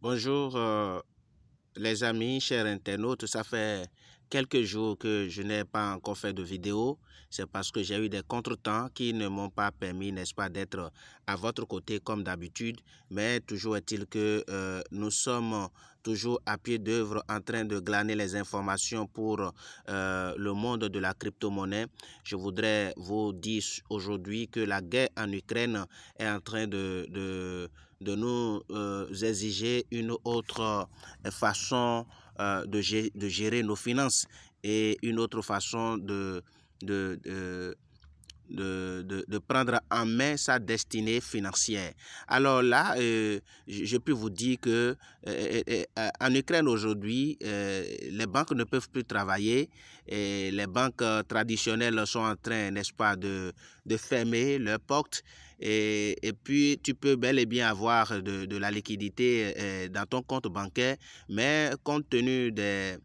Bonjour euh, les amis, chers internautes. Ça fait quelques jours que je n'ai pas encore fait de vidéo. C'est parce que j'ai eu des contretemps qui ne m'ont pas permis, n'est-ce pas, d'être à votre côté comme d'habitude. Mais toujours est-il que euh, nous sommes toujours à pied d'œuvre en train de glaner les informations pour euh, le monde de la crypto-monnaie. Je voudrais vous dire aujourd'hui que la guerre en Ukraine est en train de de nous euh, exiger une autre euh, façon euh, de, gérer, de, gérer nos finances et une autre façon de de, de, de, de, prendre en main sa destinée financière. Alors là, je, peux vous dire que en Ukraine aujourd'hui, les banques ne peuvent plus travailler. Et les banques traditionnelles sont en train, n'est-ce pas, de, de fermer leurs portes et, puis tu peux bel et bien avoir de, la liquidité euh, dans ton compte bancaire, mais compte tenu de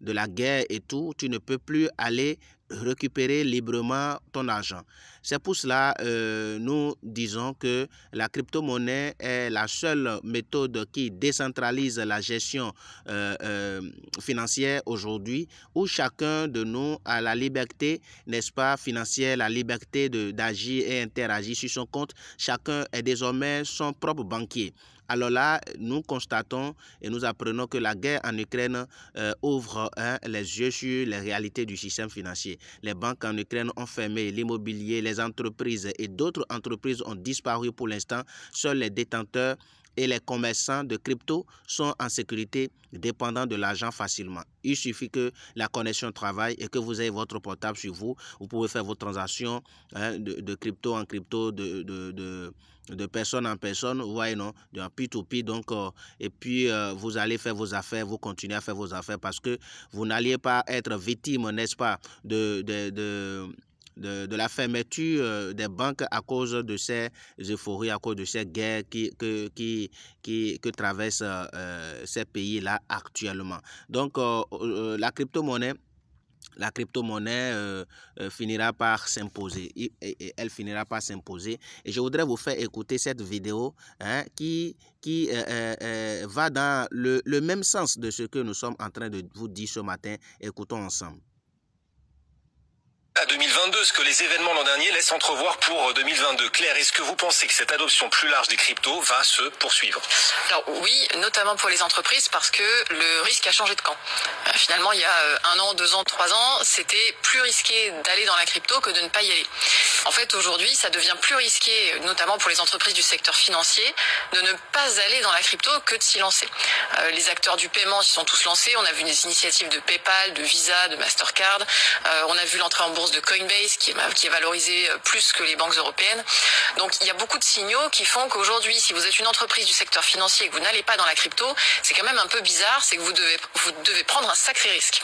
la guerre et tout, tu ne peux plus aller récupérer librement ton argent. C'est pour cela que euh, nous disons que la crypto-monnaie est la seule méthode qui décentralise la gestion euh, euh, financière aujourd'hui, où chacun de nous a la liberté, n'est-ce pas, financière, la liberté d'agir et interagir sur son compte. Chacun est désormais son propre banquier. Alors là, nous constatons et nous apprenons que la guerre en Ukraine euh, ouvre hein, les yeux sur les réalités du système financier. Les banques en Ukraine ont fermé l'immobilier, les entreprises et d'autres entreprises ont disparu pour l'instant. Seuls les détenteurs et les commerçants de crypto sont en sécurité dépendant de l'argent facilement. Il suffit que la connexion travaille et que vous ayez votre portable sur vous. Vous pouvez faire vos transactions hein, de, de, crypto en crypto, de, de, de de personne en personne, vous voyez, non, de P2P. Donc, euh, et puis, euh, vous allez faire vos affaires, vous continuez à faire vos affaires parce que vous n'alliez pas être victime, n'est-ce pas, de, de, de de, la fermeture euh, des banques à cause de ces euphories, à cause de ces guerres qui, que, qui, qui, que traversent euh, ces pays-là actuellement. Donc, euh, la crypto-monnaie la crypto-monnaie finira par s'imposer. Elle finira par s'imposer. Et je voudrais vous faire écouter cette vidéo hein, qui, qui va dans le, le même sens de ce que nous sommes en train de vous dire ce matin. Écoutons ensemble ce que les événements l'an dernier laissent entrevoir pour 2022. Euh, Claire, est-ce que vous pensez que cette adoption plus large des cryptos va se poursuivre Alors oui, notamment pour les entreprises parce que le risque a changé de camp. Euh, finalement, il y a euh, un an, deux ans, trois ans, c'était plus risqué d'aller dans la crypto que de ne pas y aller. En fait, aujourd'hui, ça devient plus risqué, notamment pour les entreprises du secteur financier, de ne pas aller dans la crypto que de s'y lancer. les acteurs du paiement s'y sont tous lancés. On a vu des initiatives de PayPal, de Visa, de Mastercard. on a vu l'entrée en bourse de Coin base qui est, qui est valorisée euh, plus que les banques européennes. Donc il y a beaucoup de signaux qui font qu'aujourd'hui, si vous êtes une entreprise du secteur financier et que vous n'allez pas dans la crypto, c'est quand même un peu bizarre, c'est que vous devez, vous devez prendre un sacré risque.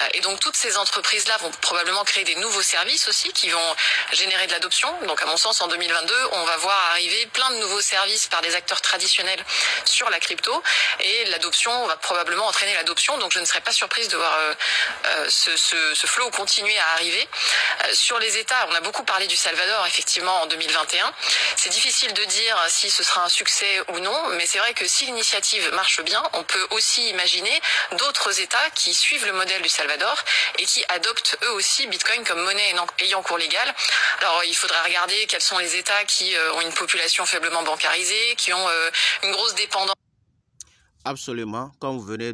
Euh, et donc toutes ces entreprises-là vont probablement créer des nouveaux services aussi qui vont générer de l'adoption. Donc à mon sens, en 2022, on va voir arriver plein de nouveaux services par des acteurs traditionnels sur la crypto et l'adoption va probablement entraîner l'adoption. Donc je ne serais pas surprise de voir euh, ce, ce, ce, continuer à arriver sur les États, on a beaucoup parlé du Salvador effectivement en 2021. C'est difficile de dire si ce sera un succès ou non, mais c'est vrai que si l'initiative marche bien, on peut aussi imaginer d'autres États qui suivent le modèle du Salvador et qui adoptent eux aussi Bitcoin comme monnaie ayant cours légal. Alors il faudra regarder quels sont les États qui euh, ont une population faiblement bancarisée, qui ont euh, une grosse dépendance Absolument, comme vous venez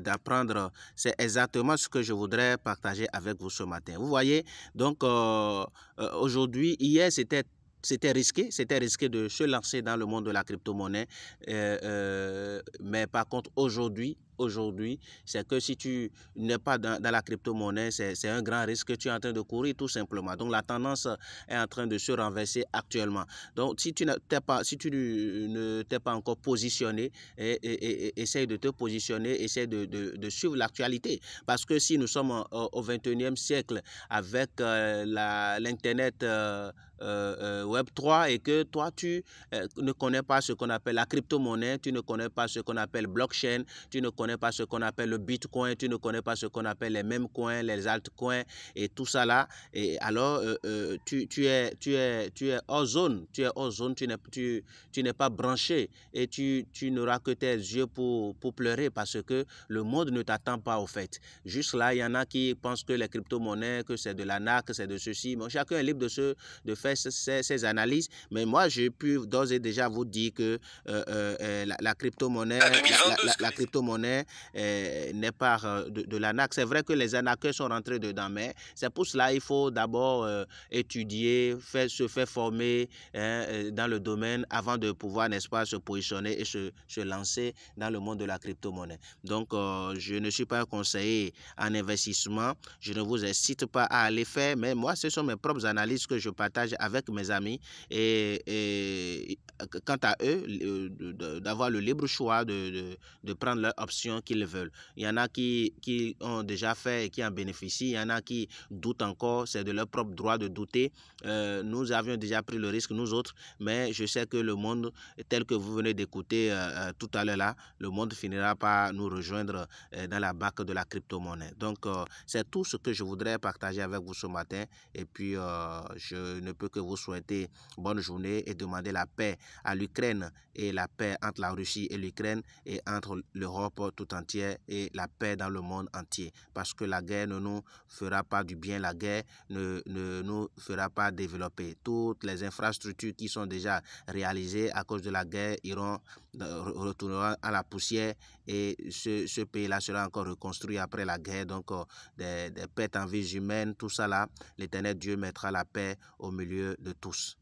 d'apprendre, c'est exactement ce que je voudrais partager avec vous ce matin. Vous voyez, donc euh, euh, aujourd'hui, hier, c'était c'était risqué, c'était risqué de se lancer dans le monde de la crypto-monnaie. Euh, mais par contre, aujourd'hui, aujourd'hui, c'est que si tu n'es pas dans, la crypto-monnaie, c'est un grand risque que tu es en train de courir tout simplement. Donc la tendance est en train de se renverser actuellement. Donc si tu n'es pas, si tu ne t'es pas encore positionné, et, essaye de te positionner, essaye de, suivre l'actualité. Parce que si nous sommes au, 21e siècle avec euh, l'Internet... Euh, euh, euh, Web3 et que toi, tu euh, ne connais pas ce qu'on appelle la crypto-monnaie, tu ne connais pas ce qu'on appelle blockchain, tu ne connais pas ce qu'on appelle le bitcoin, tu ne connais pas ce qu'on appelle les mêmes coins, les altcoins et tout ça là. Et alors, tu, tu, es, tu, es, tu es hors zone, tu es hors zone, tu n'es tu, tu pas branché et tu, tu n'auras que tes yeux pour, pour pleurer parce que le monde ne t'attend pas au fait. Juste là, il y en a qui pensent que les crypto-monnaies, que c'est de la que c'est de ceci, mais chacun est libre de, se de faire ces, analyses, mais moi, j'ai pu d'ores et déjà vous dire que euh, euh, euh, la, crypto-monnaie la, n'est pas de, de l'ANAC. C'est vrai que les anarchistes sont rentrés dedans, mais c'est pour cela qu'il faut d'abord étudier, se faire former hein, dans le domaine avant de pouvoir, n'est-ce pas, se positionner et se, se, lancer dans le monde de la crypto-monnaie. Donc, je ne suis pas un conseiller en investissement. Je ne vous incite pas à aller faire, mais moi, ce sont mes propres analyses que je partage avec mes amis et, quant à eux, euh, d'avoir le libre choix de, de, prendre l'option qu'ils veulent. Il y en a qui, qui ont déjà fait et qui en bénéficient, il y en a qui doutent encore, c'est de leur propre droit de douter. Euh, nous avions déjà pris le risque, nous autres, mais je sais que le monde tel que vous venez d'écouter euh, tout à l'heure là, le monde finira par nous rejoindre dans la banque de la crypto-monnaie. Donc, c'est tout ce que je voudrais partager avec vous ce matin et puis je ne peux que vous souhaitez bonne journée et demandez la paix à l'Ukraine et la paix entre la Russie et l'Ukraine et entre l'Europe tout entière et la paix dans le monde entier. Parce que la guerre ne nous fera pas du bien, la guerre ne, nous fera pas développer. Toutes les infrastructures qui sont déjà réalisées à cause de la guerre iront euh, retourneront à la poussière et ce, pays-là sera encore reconstruit après la guerre. Donc, euh, des, des pertes en vie humaine, tout ça là, l'éternel Dieu mettra la paix au milieu de tous.